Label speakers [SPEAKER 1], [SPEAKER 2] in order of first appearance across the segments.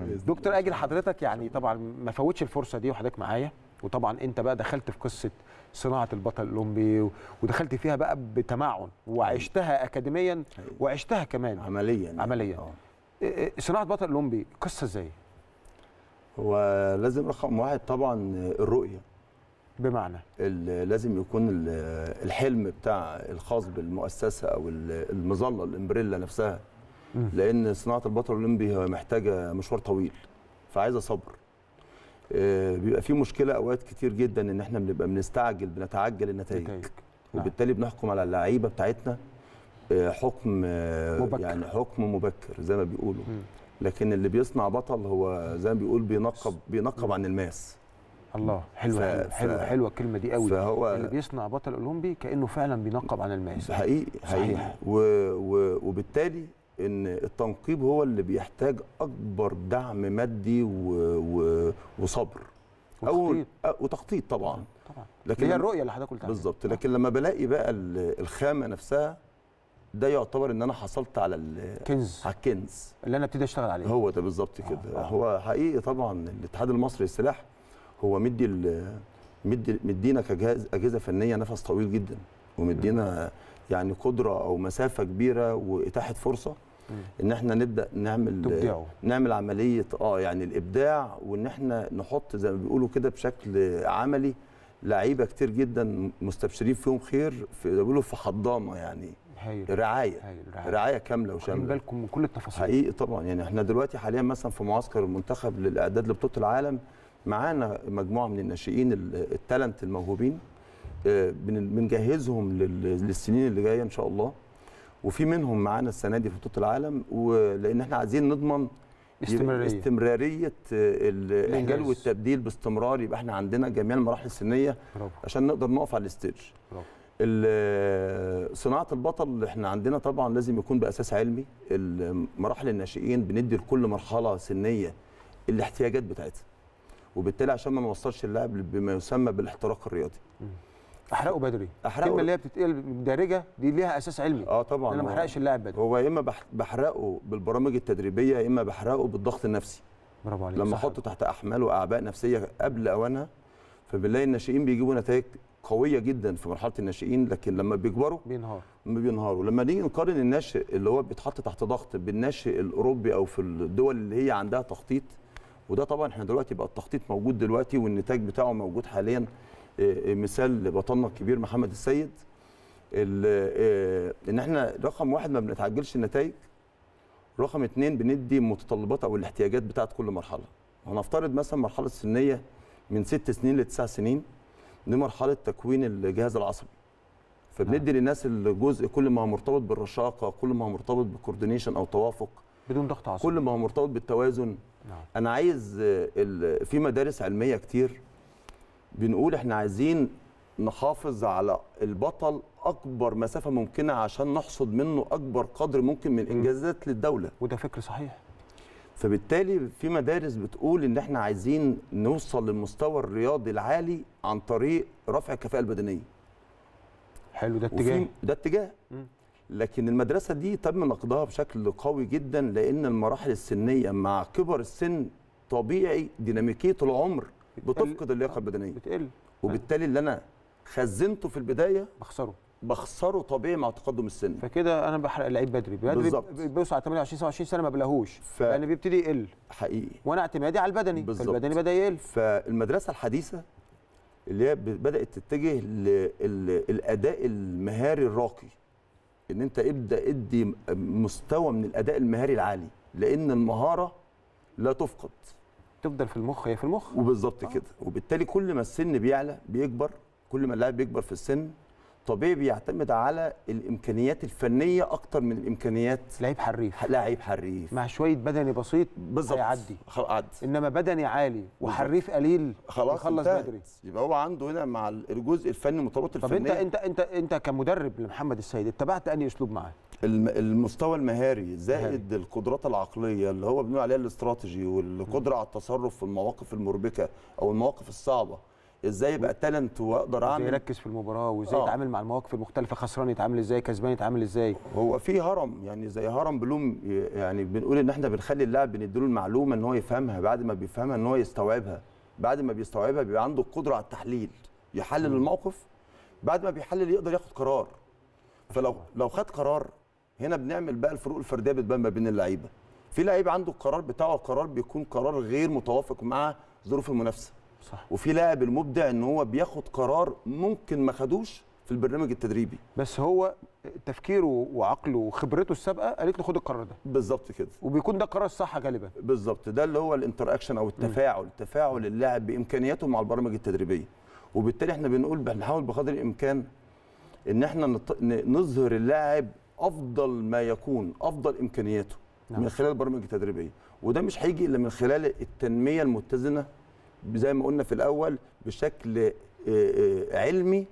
[SPEAKER 1] دكتور اجل حضرتك يعني طبعا ما فوتش الفرصه دي وحضرتك معايا وطبعا انت بقى دخلت في قصه صناعه البطل الاولمبي ودخلت فيها بقى بتمعن وعشتها اكاديميا وعشتها كمان عمليا يعني. عمليا أوه. صناعه بطل الاولمبي قصه
[SPEAKER 2] ازاي هو لازم رقم واحد طبعا الرؤيه بمعنى لازم يكون الحلم بتاع الخاص بالمؤسسه او المظله الامبريلا نفسها لان صناعه البطل الاولمبي محتاجه مشوار طويل فعايزه صبر آه، بيبقى في مشكله اوقات كتير جدا ان احنا بنبقى بنستعجل بنتعجل النتائج نعم. وبالتالي بنحكم على اللعيبه بتاعتنا آه، حكم آه، مبكر. يعني حكم مبكر زي ما بيقولوا لكن اللي بيصنع بطل هو زي ما بيقول بينقب بينقب عن الماس الله حلوه ف... حلوه حلوه, الكلمه دي قوي فهو اللي
[SPEAKER 1] بيصنع بطل اولمبي كانه فعلا بينقب عن الماس حقيقي حقيقي
[SPEAKER 2] و... و... وبالتالي ان التنقيب هو اللي بيحتاج اكبر دعم مادي و... و... وصبر وتخطيط أو... وتخطيط طبعا
[SPEAKER 1] طبعا لكن هي الرؤيه اللي حضرتك قلتها بالظبط
[SPEAKER 2] لكن آه. لما بلاقي بقى الخامه نفسها ده يعتبر ان انا حصلت على الكنز على الكنز اللي انا ابتدي اشتغل عليه هو ده بالظبط كده آه. آه. هو حقيقي طبعا الاتحاد المصري للسلاح هو مدي مدي مدينا اجهزه فنيه نفس طويل جدا ومدينا يعني قدره او مسافه كبيره واتاحه فرصه ان احنا نبدا نعمل تبدعوا. نعمل عمليه اه يعني الابداع وان احنا نحط زي ما بيقولوا كده بشكل عملي لعيبه كتير جدا مستبشرين فيهم خير في بيقولوا في حضامه يعني هيل. رعايه هيل. رعايه, رعاية كامله وشامله خلي بالكم من كل التفاصيل حقيقي طبعا يعني احنا دلوقتي حاليا مثلا في معسكر المنتخب للاعداد لبطوله العالم معانا مجموعه من الناشئين التالنت الموهوبين آه، بنجهزهم للسنين اللي جايه ان شاء الله وفي منهم معانا السنه دي في بطوله العالم ولان احنا عايزين نضمن استمراريه استمراريه الانجال والتبديل باستمرار يبقى احنا عندنا جميع المراحل السنيه برافو. عشان نقدر نقف على الستيج صناعه البطل احنا عندنا طبعا لازم يكون باساس علمي مراحل الناشئين بندي لكل مرحله سنيه الاحتياجات بتاعتها وبالتالي عشان ما نوصلش اللاعب بما يسمى بالاحتراق الرياضي م. احرقه بدري احرقه الكلمه
[SPEAKER 1] اللي هي بتتقال دارجه دي ليها اساس علمي اه طبعا انا ما احرقش
[SPEAKER 2] اللاعب بدري هو يا اما بحرقه بالبرامج التدريبيه يا اما بحرقه بالضغط النفسي برافو عليك لما احطه تحت احمال واعباء نفسيه قبل اوانها فبنلاقي الناشئين بيجيبوا نتائج قويه جدا في مرحله الناشئين لكن لما بيكبروا بينهار بينهاروا لما نيجي نقارن الناشئ اللي هو بيتحط تحت ضغط بالناشئ الاوروبي او في الدول اللي هي عندها تخطيط وده طبعا احنا دلوقتي بقى التخطيط موجود دلوقتي والنتاج بتاعه موجود حاليا آه، آه، مثال لبطلنا الكبير محمد السيد آه، ان احنا رقم واحد ما بنتعجلش النتائج رقم اثنين بندي المتطلبات او الاحتياجات بتاعت كل مرحله هنفترض مثلا مرحله سنيه من ست سنين لتسع سنين دي مرحله تكوين الجهاز العصبي فبندي نعم. للناس الجزء كل ما هو مرتبط بالرشاقه كل ما هو مرتبط بالكوردينيشن او توافق بدون ضغط عصبي كل ما هو مرتبط بالتوازن نعم. انا عايز في مدارس علميه كتير بنقول احنا عايزين نحافظ على البطل اكبر مسافه ممكنه عشان نحصد منه اكبر قدر ممكن من انجازات للدوله وده فكر صحيح فبالتالي في مدارس بتقول ان احنا عايزين نوصل للمستوى الرياضي العالي عن طريق رفع الكفاءه البدنيه حلو ده اتجاه ده اتجاه لكن المدرسه دي تم نقدها بشكل قوي جدا لان المراحل السنيه مع كبر السن طبيعي ديناميكيه العمر بتفقد اللياقه آه، البدنيه بتقل وبالتالي اللي انا خزنته في البدايه بخسره بخسره طبيعي مع تقدم السن فكده انا بحرق اللعيب بدري بدري بيوصل على 28 27 سنه ما بلاهوش ف... لان يعني بيبتدي يقل حقيقي
[SPEAKER 1] وانا اعتمادي على البدني بالزبط.
[SPEAKER 2] فالبدني بدا يقل فالمدرسه الحديثه اللي هي بدات تتجه للاداء المهاري الراقي ان انت ابدا ادي مستوى من الاداء المهاري العالي لان المهاره لا تفقد تفضل في المخ هي في المخ وبالظبط آه. كده وبالتالي كل ما السن بيعلى بيكبر كل ما اللاعب بيكبر في السن طبيعي بيعتمد على الامكانيات الفنيه اكتر من الامكانيات لعيب حريف لعيب حريف مع شويه بدني بسيط بالظبط هيعدي عدي انما بدني عالي وحريف
[SPEAKER 1] قليل خلاص يخلص بدري
[SPEAKER 2] يبقى هو عنده هنا مع الجزء الفني مترابط الفنيه طب انت
[SPEAKER 1] انت انت انت كمدرب لمحمد السيد اتبعت انهي اسلوب معاه
[SPEAKER 2] المستوى المهاري زائد مهاري. القدرات العقليه اللي هو بنقول عليها الاستراتيجي والقدره على التصرف في المواقف المربكه او المواقف الصعبه ازاي يبقى تالنت واقدر اعمل يركز
[SPEAKER 1] في المباراه وازاي آه. يتعامل مع المواقف المختلفه خسران يتعامل ازاي
[SPEAKER 2] كسبان يتعامل ازاي هو في هرم يعني زي هرم بلوم يعني بنقول ان احنا بنخلي اللاعب بنديله المعلومه ان هو يفهمها بعد ما بيفهمها ان هو يستوعبها بعد ما بيستوعبها بيبقى عنده القدره على التحليل يحلل م. الموقف بعد ما بيحلل يقدر ياخد قرار فلو لو خد قرار هنا بنعمل بقى الفروق الفرديه بتبان ما بين اللعيبه في لعيب عنده القرار بتاعه القرار بيكون قرار غير متوافق مع ظروف المنافسه صح. وفي لاعب المبدع ان هو بياخد قرار ممكن ما خدوش في البرنامج التدريبي بس هو تفكيره وعقله وخبرته السابقه قالت له خد القرار ده بالظبط كده وبيكون ده القرار الصح غالبا بالظبط ده اللي هو الانتر اكشن او التفاعل م. تفاعل اللاعب بامكانياته مع البرامج التدريبيه وبالتالي احنا بنقول بنحاول بقدر الامكان ان احنا نظهر اللاعب افضل ما يكون افضل امكانياته نعم. من خلال البرامج التدريبيه وده مش هيجي الا من خلال التنميه المتزنه زي ما قلنا في الاول بشكل آه، آه، علمي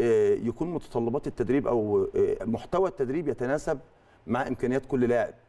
[SPEAKER 2] آه، يكون متطلبات التدريب او محتوى التدريب يتناسب مع امكانيات كل لاعب